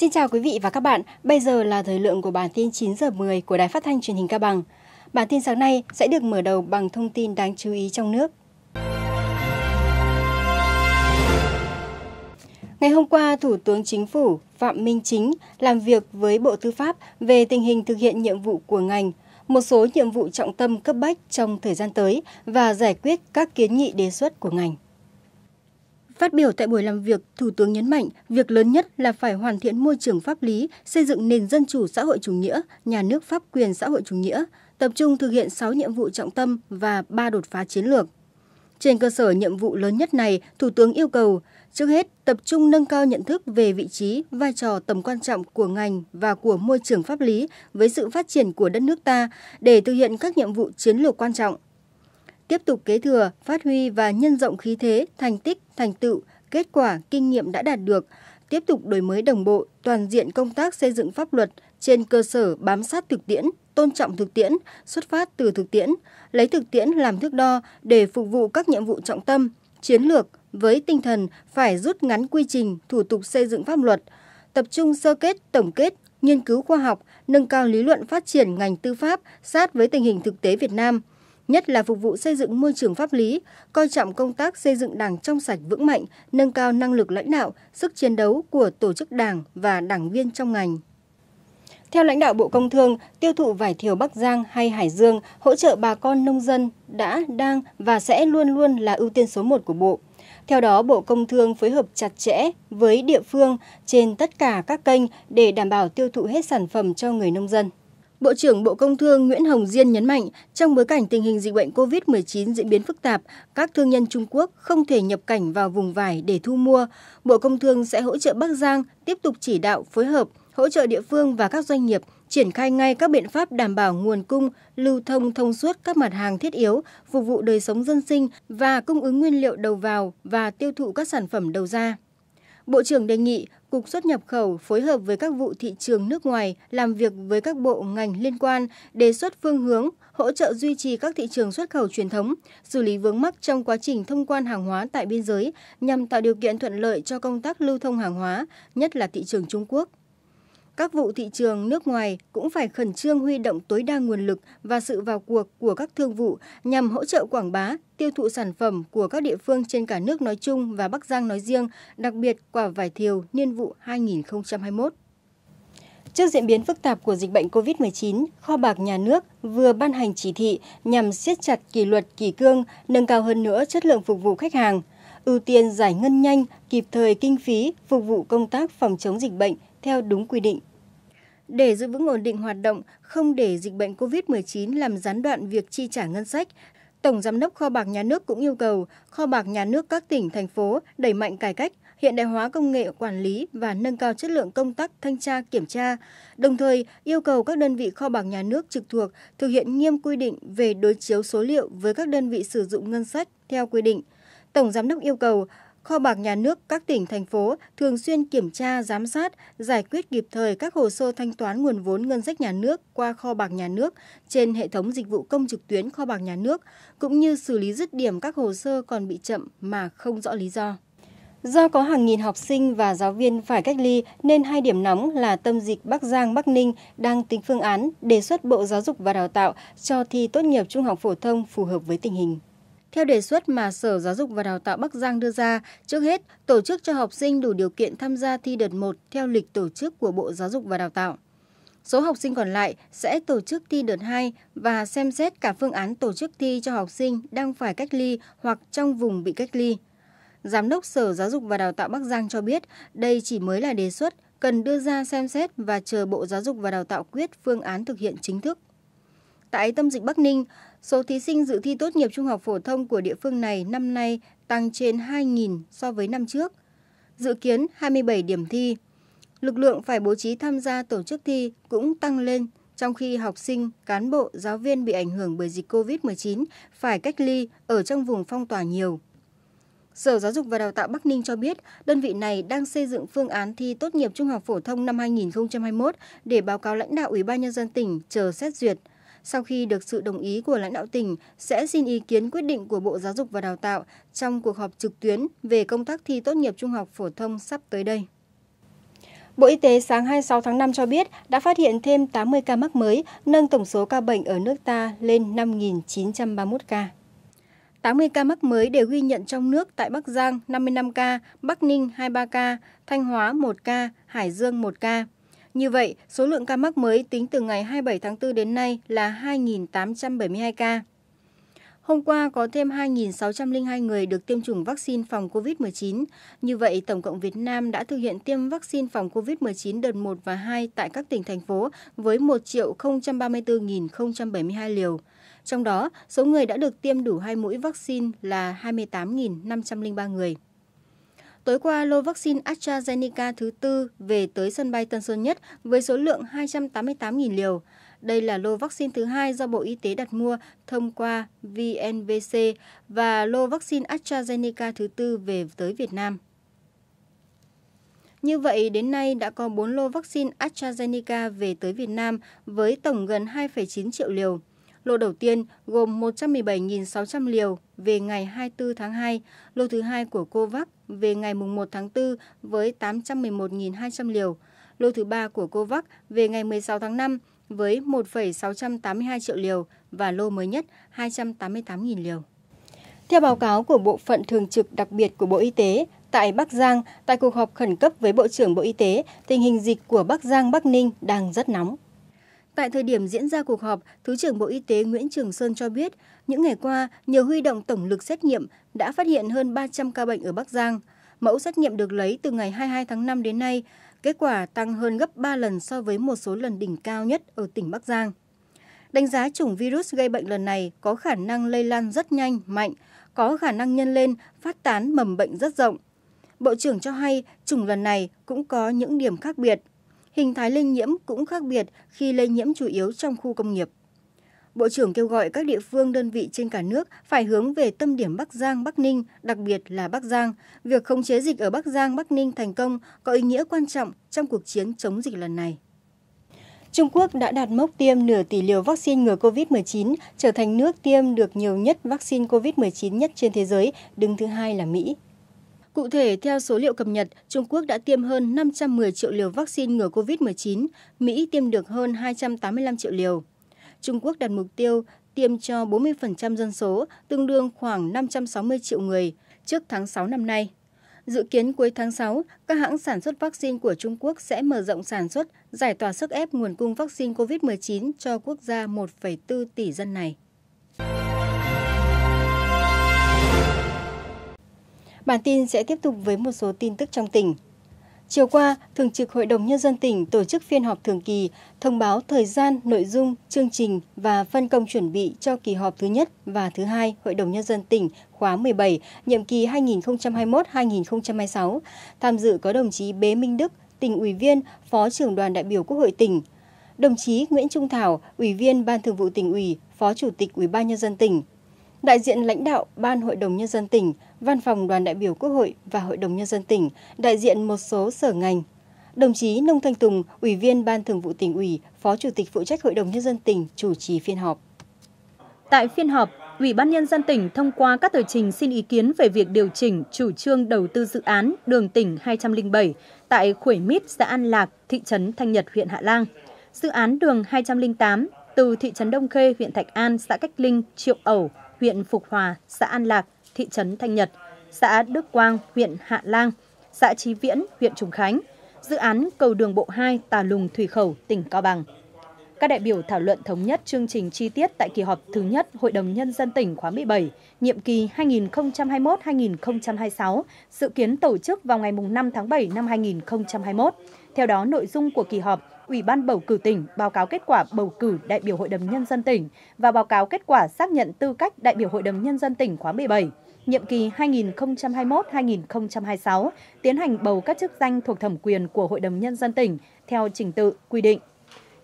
Xin chào quý vị và các bạn, bây giờ là thời lượng của bản tin 9 giờ 10 của Đài Phát thanh Truyền hình Cao Bằng. Bản tin sáng nay sẽ được mở đầu bằng thông tin đáng chú ý trong nước. Ngày hôm qua, Thủ tướng Chính phủ Phạm Minh Chính làm việc với Bộ Tư pháp về tình hình thực hiện nhiệm vụ của ngành, một số nhiệm vụ trọng tâm cấp bách trong thời gian tới và giải quyết các kiến nghị đề xuất của ngành. Phát biểu tại buổi làm việc, Thủ tướng nhấn mạnh việc lớn nhất là phải hoàn thiện môi trường pháp lý, xây dựng nền dân chủ xã hội chủ nghĩa, nhà nước pháp quyền xã hội chủ nghĩa, tập trung thực hiện 6 nhiệm vụ trọng tâm và 3 đột phá chiến lược. Trên cơ sở nhiệm vụ lớn nhất này, Thủ tướng yêu cầu trước hết tập trung nâng cao nhận thức về vị trí, vai trò tầm quan trọng của ngành và của môi trường pháp lý với sự phát triển của đất nước ta để thực hiện các nhiệm vụ chiến lược quan trọng – tiếp tục kế thừa, phát huy và nhân rộng khí thế, thành tích, thành tựu, kết quả, kinh nghiệm đã đạt được, tiếp tục đổi mới đồng bộ, toàn diện công tác xây dựng pháp luật trên cơ sở bám sát thực tiễn, tôn trọng thực tiễn, xuất phát từ thực tiễn, lấy thực tiễn làm thước đo để phục vụ các nhiệm vụ trọng tâm, chiến lược với tinh thần phải rút ngắn quy trình, thủ tục xây dựng pháp luật, tập trung sơ kết, tổng kết, nghiên cứu khoa học, nâng cao lý luận phát triển ngành tư pháp sát với tình hình thực tế Việt Nam – nhất là phục vụ xây dựng môi trường pháp lý, coi trọng công tác xây dựng đảng trong sạch vững mạnh, nâng cao năng lực lãnh đạo, sức chiến đấu của tổ chức đảng và đảng viên trong ngành. Theo lãnh đạo Bộ Công Thương, tiêu thụ vải thiều Bắc Giang hay Hải Dương hỗ trợ bà con nông dân đã, đang và sẽ luôn luôn là ưu tiên số một của Bộ. Theo đó, Bộ Công Thương phối hợp chặt chẽ với địa phương trên tất cả các kênh để đảm bảo tiêu thụ hết sản phẩm cho người nông dân. Bộ trưởng Bộ Công Thương Nguyễn Hồng Diên nhấn mạnh, trong bối cảnh tình hình dịch bệnh COVID-19 diễn biến phức tạp, các thương nhân Trung Quốc không thể nhập cảnh vào vùng vải để thu mua. Bộ Công Thương sẽ hỗ trợ Bắc Giang tiếp tục chỉ đạo phối hợp, hỗ trợ địa phương và các doanh nghiệp triển khai ngay các biện pháp đảm bảo nguồn cung, lưu thông thông suốt các mặt hàng thiết yếu, phục vụ đời sống dân sinh và cung ứng nguyên liệu đầu vào và tiêu thụ các sản phẩm đầu ra. Bộ trưởng đề nghị Cục xuất nhập khẩu phối hợp với các vụ thị trường nước ngoài làm việc với các bộ ngành liên quan đề xuất phương hướng hỗ trợ duy trì các thị trường xuất khẩu truyền thống, xử lý vướng mắc trong quá trình thông quan hàng hóa tại biên giới nhằm tạo điều kiện thuận lợi cho công tác lưu thông hàng hóa, nhất là thị trường Trung Quốc. Các vụ thị trường nước ngoài cũng phải khẩn trương huy động tối đa nguồn lực và sự vào cuộc của các thương vụ nhằm hỗ trợ quảng bá, tiêu thụ sản phẩm của các địa phương trên cả nước nói chung và Bắc Giang nói riêng, đặc biệt quả vải thiều niên vụ 2021. Trước diễn biến phức tạp của dịch bệnh COVID-19, Kho bạc Nhà nước vừa ban hành chỉ thị nhằm siết chặt kỷ luật kỷ cương, nâng cao hơn nữa chất lượng phục vụ khách hàng, ưu tiên giải ngân nhanh, kịp thời kinh phí phục vụ công tác phòng chống dịch bệnh theo đúng quy định. Để giữ vững ổn định hoạt động, không để dịch bệnh COVID-19 làm gián đoạn việc chi trả ngân sách, Tổng Giám đốc Kho bạc Nhà nước cũng yêu cầu Kho bạc Nhà nước các tỉnh, thành phố đẩy mạnh cải cách, hiện đại hóa công nghệ quản lý và nâng cao chất lượng công tác thanh tra kiểm tra, đồng thời yêu cầu các đơn vị kho bạc nhà nước trực thuộc thực hiện nghiêm quy định về đối chiếu số liệu với các đơn vị sử dụng ngân sách theo quy định. Tổng giám đốc yêu cầu Kho bạc nhà nước các tỉnh, thành phố thường xuyên kiểm tra, giám sát, giải quyết kịp thời các hồ sơ thanh toán nguồn vốn ngân sách nhà nước qua kho bạc nhà nước trên hệ thống dịch vụ công trực tuyến kho bạc nhà nước, cũng như xử lý dứt điểm các hồ sơ còn bị chậm mà không rõ lý do. Do có hàng nghìn học sinh và giáo viên phải cách ly nên hai điểm nóng là tâm dịch Bắc Giang, Bắc Ninh đang tính phương án đề xuất Bộ Giáo dục và Đào tạo cho thi tốt nghiệp trung học phổ thông phù hợp với tình hình. Theo đề xuất mà Sở Giáo dục và Đào tạo Bắc Giang đưa ra, trước hết tổ chức cho học sinh đủ điều kiện tham gia thi đợt 1 theo lịch tổ chức của Bộ Giáo dục và Đào tạo. Số học sinh còn lại sẽ tổ chức thi đợt 2 và xem xét cả phương án tổ chức thi cho học sinh đang phải cách ly hoặc trong vùng bị cách ly. Giám đốc Sở Giáo dục và Đào tạo Bắc Giang cho biết đây chỉ mới là đề xuất, cần đưa ra xem xét và chờ Bộ Giáo dục và Đào tạo quyết phương án thực hiện chính thức. Tại tâm dịch Bắc Ninh, Số thí sinh dự thi tốt nghiệp trung học phổ thông của địa phương này năm nay tăng trên 2.000 so với năm trước. Dự kiến 27 điểm thi. Lực lượng phải bố trí tham gia tổ chức thi cũng tăng lên, trong khi học sinh, cán bộ, giáo viên bị ảnh hưởng bởi dịch COVID-19 phải cách ly ở trong vùng phong tỏa nhiều. Sở Giáo dục và Đào tạo Bắc Ninh cho biết, đơn vị này đang xây dựng phương án thi tốt nghiệp trung học phổ thông năm 2021 để báo cáo lãnh đạo Ủy ban nhân dân tỉnh chờ xét duyệt sau khi được sự đồng ý của lãnh đạo tỉnh sẽ xin ý kiến quyết định của Bộ Giáo dục và Đào tạo trong cuộc họp trực tuyến về công tác thi tốt nghiệp trung học phổ thông sắp tới đây. Bộ Y tế sáng 26 tháng 5 cho biết đã phát hiện thêm 80 ca mắc mới, nâng tổng số ca bệnh ở nước ta lên 5.931 ca. 80 ca mắc mới đều ghi nhận trong nước tại Bắc Giang 55 ca, Bắc Ninh 23 ca, Thanh Hóa 1 ca, Hải Dương 1 ca. Như vậy, số lượng ca mắc mới tính từ ngày 27 tháng 4 đến nay là 2.872 ca. Hôm qua có thêm 2.602 người được tiêm chủng vaccine phòng COVID-19. Như vậy, tổng cộng Việt Nam đã thực hiện tiêm vaccine phòng COVID-19 đợt 1 và 2 tại các tỉnh, thành phố với 1.034.072 liều. Trong đó, số người đã được tiêm đủ hai mũi vaccine là 28.503 người. Tối qua, lô vaccine AstraZeneca thứ tư về tới sân bay Tân Sơn Nhất với số lượng 288.000 liều. Đây là lô vaccine thứ hai do Bộ Y tế đặt mua thông qua VNVC và lô vaccine AstraZeneca thứ tư về tới Việt Nam. Như vậy, đến nay đã có 4 lô vaccine AstraZeneca về tới Việt Nam với tổng gần 2,9 triệu liều. Lô đầu tiên gồm 117.600 liều về ngày 24 tháng 2, lô thứ hai của Covax về ngày 1 tháng 4 với 811.200 liều, lô thứ ba của Covax về ngày 16 tháng 5 với 1,682 triệu liều và lô mới nhất 288.000 liều. Theo báo cáo của Bộ phận Thường trực đặc biệt của Bộ Y tế, tại Bắc Giang, tại cuộc họp khẩn cấp với Bộ trưởng Bộ Y tế, tình hình dịch của Bắc Giang, Bắc Ninh đang rất nóng. Tại thời điểm diễn ra cuộc họp, Thứ trưởng Bộ Y tế Nguyễn Trường Sơn cho biết, những ngày qua, nhờ huy động tổng lực xét nghiệm đã phát hiện hơn 300 ca bệnh ở Bắc Giang. Mẫu xét nghiệm được lấy từ ngày 22 tháng 5 đến nay, kết quả tăng hơn gấp 3 lần so với một số lần đỉnh cao nhất ở tỉnh Bắc Giang. Đánh giá chủng virus gây bệnh lần này có khả năng lây lan rất nhanh, mạnh, có khả năng nhân lên, phát tán mầm bệnh rất rộng. Bộ trưởng cho hay chủng lần này cũng có những điểm khác biệt. Hình thái lây nhiễm cũng khác biệt khi lây nhiễm chủ yếu trong khu công nghiệp. Bộ trưởng kêu gọi các địa phương đơn vị trên cả nước phải hướng về tâm điểm Bắc Giang, Bắc Ninh, đặc biệt là Bắc Giang. Việc khống chế dịch ở Bắc Giang, Bắc Ninh thành công có ý nghĩa quan trọng trong cuộc chiến chống dịch lần này. Trung Quốc đã đạt mốc tiêm nửa tỷ liều vaccine ngừa COVID-19, trở thành nước tiêm được nhiều nhất vaccine COVID-19 nhất trên thế giới, đứng thứ hai là Mỹ. Cụ thể, theo số liệu cập nhật, Trung Quốc đã tiêm hơn 510 triệu liều vaccine ngừa COVID-19, Mỹ tiêm được hơn 285 triệu liều. Trung Quốc đặt mục tiêu tiêm cho 40% dân số, tương đương khoảng 560 triệu người, trước tháng 6 năm nay. Dự kiến cuối tháng 6, các hãng sản xuất vaccine của Trung Quốc sẽ mở rộng sản xuất, giải tỏa sức ép nguồn cung vaccine COVID-19 cho quốc gia 1,4 tỷ dân này. Bản tin sẽ tiếp tục với một số tin tức trong tỉnh. Chiều qua, Thường trực Hội đồng Nhân dân tỉnh tổ chức phiên họp thường kỳ, thông báo thời gian, nội dung, chương trình và phân công chuẩn bị cho kỳ họp thứ nhất và thứ hai Hội đồng Nhân dân tỉnh khóa 17, nhiệm kỳ 2021-2026. Tham dự có đồng chí Bế Minh Đức, tỉnh ủy viên, Phó trưởng đoàn đại biểu Quốc hội tỉnh, đồng chí Nguyễn Trung Thảo, Ủy viên Ban Thường vụ tỉnh ủy, Phó Chủ tịch Ủy ban nhân dân tỉnh, đại diện lãnh đạo Ban Hội đồng nhân dân tỉnh, Văn phòng đoàn đại biểu Quốc hội và Hội đồng Nhân dân tỉnh, đại diện một số sở ngành. Đồng chí Nông Thanh Tùng, Ủy viên Ban Thường vụ tỉnh ủy, Phó Chủ tịch phụ trách Hội đồng Nhân dân tỉnh chủ trì phiên họp. Tại phiên họp, Ủy ban Nhân dân tỉnh thông qua các tờ trình xin ý kiến về việc điều chỉnh chủ trương đầu tư dự án đường tỉnh 207 tại Khuổi Mít, xã An Lạc, thị trấn Thanh Nhật, huyện Hạ Lang. Dự án đường 208 từ thị trấn Đông Khê, huyện Thạch An, xã Cách Linh, Triệu Ẩu, huyện Phục Hòa, xã An Lạc thị trấn Thanh Nhật, xã Đức Quang, huyện Hạ Lang, xã Chí Viễn, huyện Trùng Khánh, dự án cầu đường bộ 2 Tà Lùng Thủy Khẩu, tỉnh Cao Bằng. Các đại biểu thảo luận thống nhất chương trình chi tiết tại kỳ họp thứ nhất Hội đồng Nhân dân tỉnh khóa 17, nhiệm kỳ 2021-2026, dự kiến tổ chức vào ngày 5 tháng 7 năm 2021. Theo đó, nội dung của kỳ họp Ủy ban bầu cử tỉnh báo cáo kết quả bầu cử đại biểu Hội đồng Nhân dân tỉnh và báo cáo kết quả xác nhận tư cách đại biểu Hội đồng Nhân dân tỉnh khóa 17 nhiệm kỳ 2021-2026 tiến hành bầu các chức danh thuộc thẩm quyền của Hội đồng Nhân dân tỉnh theo trình tự quy định.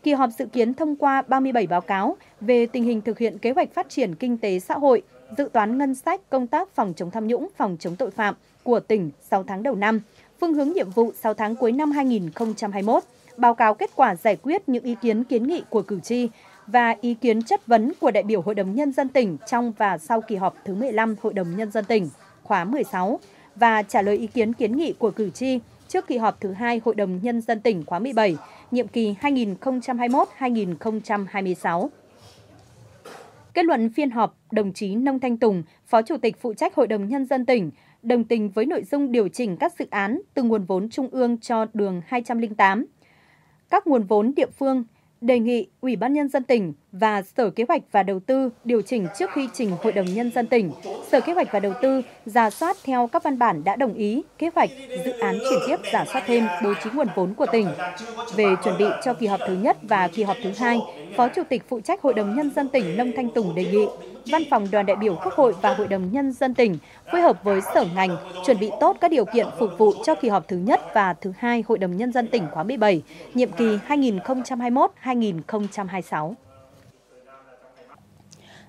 Kỳ họp dự kiến thông qua 37 báo cáo về tình hình thực hiện kế hoạch phát triển kinh tế xã hội, dự toán ngân sách, công tác phòng chống tham nhũng, phòng chống tội phạm của tỉnh 6 tháng đầu năm, phương hướng nhiệm vụ 6 tháng cuối năm 2021, báo cáo kết quả giải quyết những ý kiến kiến nghị của cử tri, và ý kiến chất vấn của đại biểu Hội đồng Nhân dân tỉnh trong và sau kỳ họp thứ 15 Hội đồng Nhân dân tỉnh khóa 16 và trả lời ý kiến kiến nghị của cử tri trước kỳ họp thứ hai Hội đồng Nhân dân tỉnh khóa 17, nhiệm kỳ 2021-2026. Kết luận phiên họp, đồng chí Nông Thanh Tùng, Phó Chủ tịch phụ trách Hội đồng Nhân dân tỉnh, đồng tình với nội dung điều chỉnh các dự án từ nguồn vốn trung ương cho đường 208, các nguồn vốn địa phương đề nghị Ủy ban Nhân dân tỉnh và Sở Kế hoạch và Đầu tư điều chỉnh trước khi trình Hội đồng Nhân dân tỉnh, Sở Kế hoạch và Đầu tư giả soát theo các văn bản đã đồng ý, kế hoạch, dự án chuyển tiếp giả soát thêm bố trí nguồn vốn của tỉnh. Về chuẩn bị cho kỳ họp thứ nhất và kỳ họp thứ hai, Phó Chủ tịch phụ trách Hội đồng Nhân dân tỉnh Nông Thanh Tùng đề nghị Văn phòng đoàn đại biểu Quốc hội và Hội đồng Nhân dân tỉnh phối hợp với sở ngành chuẩn bị tốt các điều kiện phục vụ cho kỳ họp thứ nhất và thứ hai Hội đồng Nhân dân tỉnh khóa 17, nhiệm kỳ 2021-2026.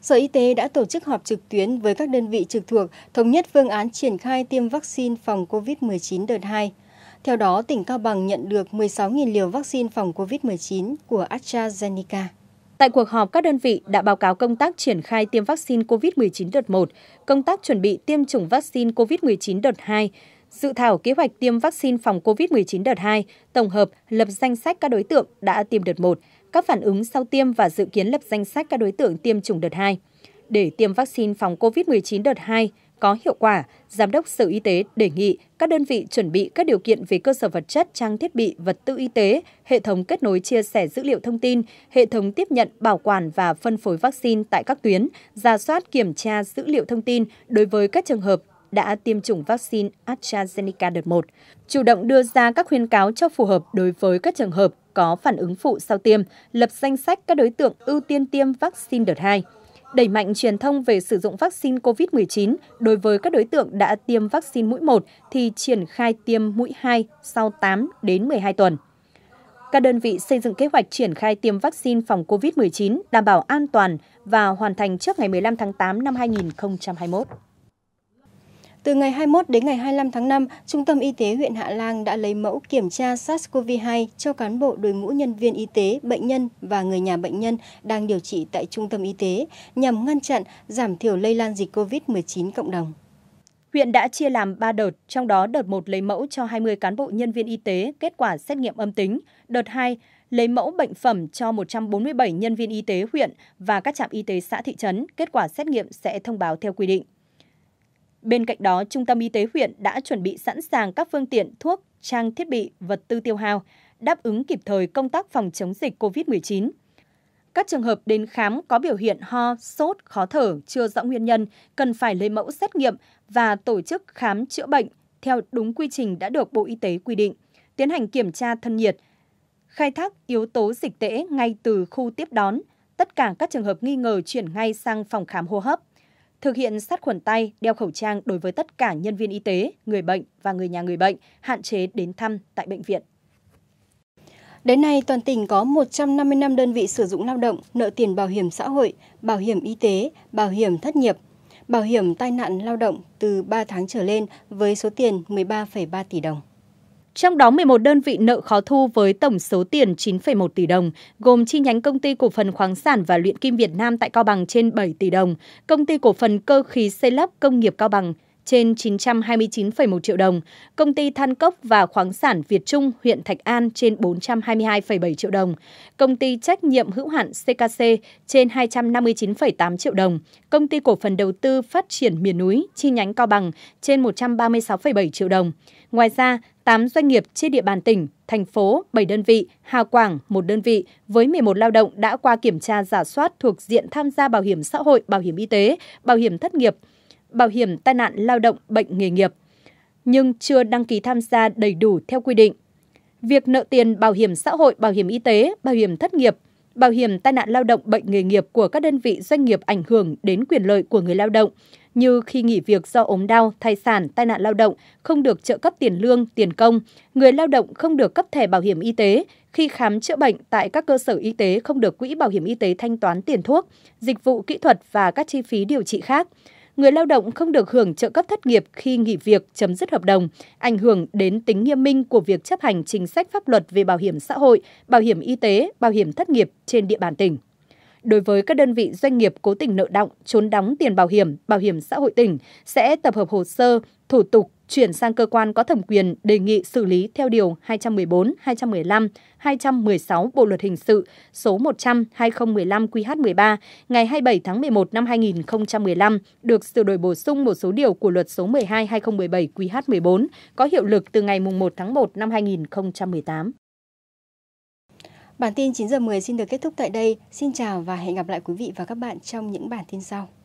Sở Y tế đã tổ chức họp trực tuyến với các đơn vị trực thuộc thống nhất phương án triển khai tiêm vaccine phòng COVID-19 đợt 2. Theo đó, tỉnh Cao Bằng nhận được 16.000 liều vaccine phòng COVID-19 của AstraZeneca. Tại cuộc họp, các đơn vị đã báo cáo công tác triển khai tiêm vaccine COVID-19 đợt 1, công tác chuẩn bị tiêm chủng vaccine COVID-19 đợt 2, dự thảo kế hoạch tiêm vaccine phòng COVID-19 đợt 2, tổng hợp lập danh sách các đối tượng đã tiêm đợt 1, các phản ứng sau tiêm và dự kiến lập danh sách các đối tượng tiêm chủng đợt 2. Để tiêm vaccine phòng COVID-19 đợt 2, có hiệu quả, Giám đốc Sở Y tế đề nghị các đơn vị chuẩn bị các điều kiện về cơ sở vật chất, trang thiết bị, vật tư y tế, hệ thống kết nối chia sẻ dữ liệu thông tin, hệ thống tiếp nhận, bảo quản và phân phối vaccine tại các tuyến, ra soát kiểm tra dữ liệu thông tin đối với các trường hợp đã tiêm chủng vaccine AstraZeneca đợt 1, chủ động đưa ra các khuyến cáo cho phù hợp đối với các trường hợp có phản ứng phụ sau tiêm, lập danh sách các đối tượng ưu tiên tiêm vaccine đợt 2 đẩy mạnh truyền thông về sử dụng vaccine COVID-19 đối với các đối tượng đã tiêm vaccine mũi 1 thì triển khai tiêm mũi 2 sau 8 đến 12 tuần. Các đơn vị xây dựng kế hoạch triển khai tiêm vaccine phòng COVID-19 đảm bảo an toàn và hoàn thành trước ngày 15 tháng 8 năm 2021. Từ ngày 21 đến ngày 25 tháng 5, Trung tâm Y tế huyện Hạ Lang đã lấy mẫu kiểm tra SARS-CoV-2 cho cán bộ đội ngũ nhân viên y tế, bệnh nhân và người nhà bệnh nhân đang điều trị tại Trung tâm Y tế nhằm ngăn chặn, giảm thiểu lây lan dịch COVID-19 cộng đồng. Huyện đã chia làm 3 đợt, trong đó đợt 1 lấy mẫu cho 20 cán bộ nhân viên y tế kết quả xét nghiệm âm tính, đợt 2 lấy mẫu bệnh phẩm cho 147 nhân viên y tế huyện và các trạm y tế xã thị trấn, kết quả xét nghiệm sẽ thông báo theo quy định. Bên cạnh đó, Trung tâm Y tế huyện đã chuẩn bị sẵn sàng các phương tiện, thuốc, trang thiết bị, vật tư tiêu hao, đáp ứng kịp thời công tác phòng chống dịch COVID-19. Các trường hợp đến khám có biểu hiện ho, sốt, khó thở, chưa rõ nguyên nhân, cần phải lấy mẫu xét nghiệm và tổ chức khám chữa bệnh theo đúng quy trình đã được Bộ Y tế quy định, tiến hành kiểm tra thân nhiệt, khai thác yếu tố dịch tễ ngay từ khu tiếp đón, tất cả các trường hợp nghi ngờ chuyển ngay sang phòng khám hô hấp thực hiện sát khuẩn tay, đeo khẩu trang đối với tất cả nhân viên y tế, người bệnh và người nhà người bệnh, hạn chế đến thăm tại bệnh viện. Đến nay, toàn tỉnh có 155 đơn vị sử dụng lao động nợ tiền bảo hiểm xã hội, bảo hiểm y tế, bảo hiểm thất nghiệp, bảo hiểm tai nạn lao động từ 3 tháng trở lên với số tiền 13,3 tỷ đồng. Trong đó 11 đơn vị nợ khó thu với tổng số tiền 9,1 tỷ đồng, gồm chi nhánh công ty cổ phần khoáng sản và luyện kim Việt Nam tại Cao Bằng trên 7 tỷ đồng, công ty cổ phần cơ khí xây lắp công nghiệp Cao Bằng trên 929,1 triệu đồng, công ty than cốc và khoáng sản Việt Trung huyện Thạch An trên 422,7 triệu đồng, công ty trách nhiệm hữu hạn CKC trên 259,8 triệu đồng, công ty cổ phần đầu tư phát triển miền núi chi nhánh Cao Bằng trên 136,7 triệu đồng. Ngoài ra, 8 doanh nghiệp trên địa bàn tỉnh, thành phố, 7 đơn vị, Hà Quảng một đơn vị với 11 lao động đã qua kiểm tra giả soát thuộc diện tham gia bảo hiểm xã hội, bảo hiểm y tế, bảo hiểm thất nghiệp, bảo hiểm tai nạn lao động, bệnh nghề nghiệp nhưng chưa đăng ký tham gia đầy đủ theo quy định. Việc nợ tiền bảo hiểm xã hội, bảo hiểm y tế, bảo hiểm thất nghiệp bảo hiểm tai nạn lao động bệnh nghề nghiệp của các đơn vị doanh nghiệp ảnh hưởng đến quyền lợi của người lao động như khi nghỉ việc do ốm đau, thai sản, tai nạn lao động không được trợ cấp tiền lương, tiền công, người lao động không được cấp thẻ bảo hiểm y tế, khi khám chữa bệnh tại các cơ sở y tế không được quỹ bảo hiểm y tế thanh toán tiền thuốc, dịch vụ kỹ thuật và các chi phí điều trị khác người lao động không được hưởng trợ cấp thất nghiệp khi nghỉ việc chấm dứt hợp đồng, ảnh hưởng đến tính nghiêm minh của việc chấp hành chính sách pháp luật về bảo hiểm xã hội, bảo hiểm y tế, bảo hiểm thất nghiệp trên địa bàn tỉnh. Đối với các đơn vị doanh nghiệp cố tình nợ động, trốn đóng tiền bảo hiểm, bảo hiểm xã hội tỉnh sẽ tập hợp hồ sơ, thủ tục chuyển sang cơ quan có thẩm quyền đề nghị xử lý theo Điều 214, 215, 216 Bộ Luật Hình sự số 100-2015-QH13 ngày 27 tháng 11 năm 2015 được sửa đổi bổ sung một số điều của Luật số 12-2017-QH14 có hiệu lực từ ngày 1 tháng 1 năm 2018. Bản tin 9 giờ 10 xin được kết thúc tại đây. Xin chào và hẹn gặp lại quý vị và các bạn trong những bản tin sau.